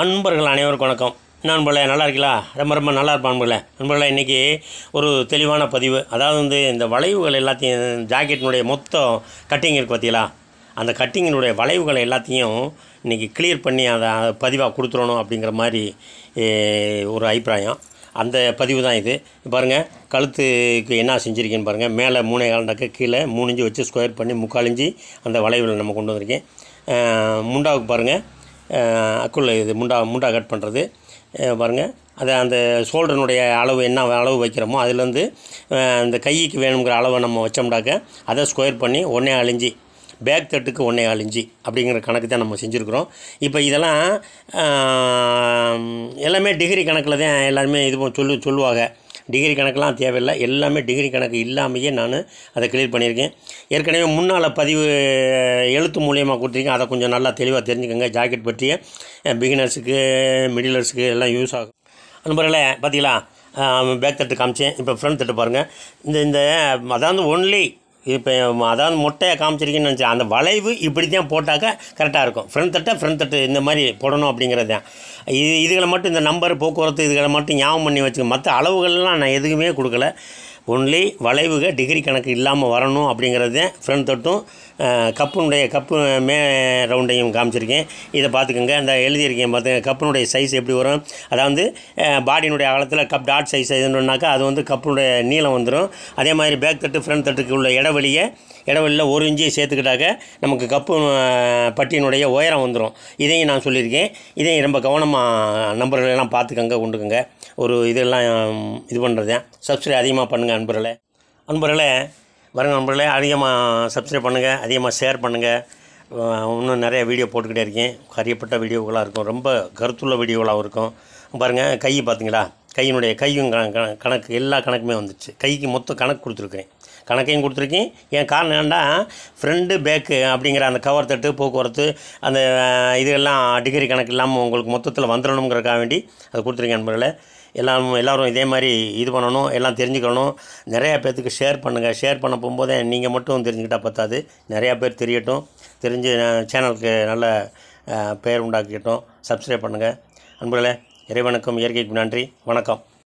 அன்பர்கள் அனைவருக்கும் வணக்கம் நான் போல நல்லா இருக்கீங்களா ரொம்ப ரொம்ப நல்லா இருப்பான் போல நண்பர்களே இன்றைக்கி ஒரு தெளிவான பதிவு அதாவது வந்து இந்த வளைவுகள் எல்லாத்தையும் ஜாக்கெட்டினுடைய மொத்தம் கட்டிங் இருக்குது பார்த்தீங்களா அந்த கட்டிங்கினுடைய வளைவுகளை எல்லாத்தையும் இன்றைக்கி கிளியர் பண்ணி அதை பதிவாக கொடுத்துடணும் அப்படிங்கிற மாதிரி ஒரு அபிப்பிராயம் அந்த பதிவு தான் இது பாருங்கள் கழுத்துக்கு என்ன செஞ்சுருக்கேன்னு பாருங்கள் மேலே மூணே காலண்டாக்க கீழே மூணு இஞ்சி வச்சு ஸ்கொயர் பண்ணி முக்கால் இஞ்சி அந்த வளைவில் நம்ம கொண்டு வந்திருக்கேன் முண்டாவுக்கு பாருங்கள் அக்குள்ள இது முண்டா முண்டா கட் பண்ணுறது பாருங்கள் அதை அந்த சோல்டருனுடைய அளவு என்ன அளவு வைக்கிறோமோ அதுலேருந்து அந்த கைக்கு வேணுங்கிற அளவை நம்ம வச்சோம்னாக்க அதை ஸ்கொயர் பண்ணி ஒன்றே அழிஞ்சி பேக் தட்டுக்கு ஒன்றே அழிஞ்சி அப்படிங்கிற கணக்கு தான் நம்ம செஞ்சுருக்குறோம் இப்போ இதெல்லாம் எல்லாமே டிகிரி கணக்கில் தான் எல்லாருமே இது சொல்லு சொல்லுவாங்க டிகிரி கணக்கெலாம் தேவையில்லை எல்லாமே டிகிரி கணக்கு இல்லாமையே நான் அதை கிளியர் பண்ணியிருக்கேன் ஏற்கனவே முன்னால் பதிவு எழுத்து மூலியமாக கொடுத்துருக்கேன் அதை கொஞ்சம் நல்லா தெளிவாக தெரிஞ்சுக்கோங்க ஜாக்கெட் பற்றிய பிகினர்ஸுக்கு மிடிலர்ஸுக்கு எல்லாம் யூஸ் ஆகும் அந்த நண்பர்களே பார்த்தீங்களா பேக் தட்டு காமிச்சேன் இப்போ ஃப்ரண்ட் தட்டு பாருங்கள் இந்த இந்த அதாவது ஒன்லி இப்போ அதாவது முட்டையை காமிச்சிருக்கீங்கன்னு நினச்சேன் அந்த வளைவு இப்படி தான் போட்டாக்கா கரெக்டாக இருக்கும் ஃப்ரண்ட் தட்டை ஃப்ரண்ட் தட்டு இந்த மாதிரி போடணும் அப்படிங்கிறது தான் இது இதுகளை மட்டும் இந்த நம்பர் போக்குவரத்து இதுகளை மட்டும் ஞாபகம் பண்ணி வச்சுக்க மற்ற அளவுகள்லாம் நான் எதுவுமே கொடுக்கல ஒன்லி வளைவுகள் டிகிரி கணக்கு இல்லாமல் வரணும் அப்படிங்கிறது தான் ஃப்ரண்ட் தட்டும் கப்புனுடைய கப்பு மே ரவுண்டையும் காமிச்சிருக்கேன் இதை பார்த்துக்கோங்க அந்த எழுதியிருக்கேன் பார்த்துங்க கப்புனுடைய சைஸ் எப்படி வரும் அதாவது பாடியினுடைய அகலத்தில் கப் டாட் சைஸ் எதுனாக்கா அது வந்து கப்புனுடைய நீளம் வந்துடும் அதே மாதிரி பேக் தட்டு ஃப்ரண்ட் தட்டுக்கு உள்ள இடைவெளியை இடைவெளியில் ஒரு இஞ்சியை சேர்த்துக்கிட்டாக்க நமக்கு கப்பு பட்டியினுடைய உயரம் வந்துடும் இதையும் நான் சொல்லியிருக்கேன் இதையும் ரொம்ப கவனமாக நம்பர்களெல்லாம் பார்த்துக்கங்க கொண்டுக்கோங்க ஒரு இதெல்லாம் இது பண்ணுறது சப்ஸ்கிரைப் அதிகமாக பண்ணுங்கள் அன்பர்களை அன்பர்களை வருங்க நண்பர்களே அதிகமாக சப்ஸ்கிரைப் பண்ணுங்கள் அதிகமாக ஷேர் பண்ணுங்கள் இன்னும் நிறைய வீடியோ போட்டுக்கிட்டே இருக்கேன் அறியப்பட்ட வீடியோக்களாக இருக்கும் ரொம்ப கருத்துள்ள வீடியோக்களாக இருக்கும் பாருங்கள் கை பார்த்தீங்களா கையினுடைய கையும் கணக்கு எல்லா கணக்குமே வந்துச்சு கைக்கு மொத்தம் கணக்கு கொடுத்துருக்குறேன் கணக்கையும் கொடுத்துருக்கேன் என் காரணம் என்னென்னா ஃப்ரெண்டு பேக்கு அப்படிங்கிற அந்த கவர் தட்டு போக்குவரத்து அந்த இதெல்லாம் டிகிரி கணக்கு இல்லாமல் உங்களுக்கு மொத்தத்தில் வந்துடணுங்கிறக்காக வேண்டி அதை கொடுத்துருக்கேன் நண்பர்களை எல்லாம் எல்லோரும் இதே மாதிரி இது பண்ணணும் எல்லாம் தெரிஞ்சுக்கணும் நிறையா பேர்த்துக்கு ஷேர் பண்ணுங்கள் ஷேர் பண்ண போகும்போதே நீங்கள் மட்டும் தெரிஞ்சுக்கிட்டால் பத்தாது நிறையா பேர் தெரியட்டும் தெரிஞ்சு சேனலுக்கு நல்ல பெயர் உண்டாக்கிட்டோம் சப்ஸ்கிரைப் பண்ணுங்கள் அன்புகளே இறைவணக்கம் இயற்கைக்கு நன்றி வணக்கம்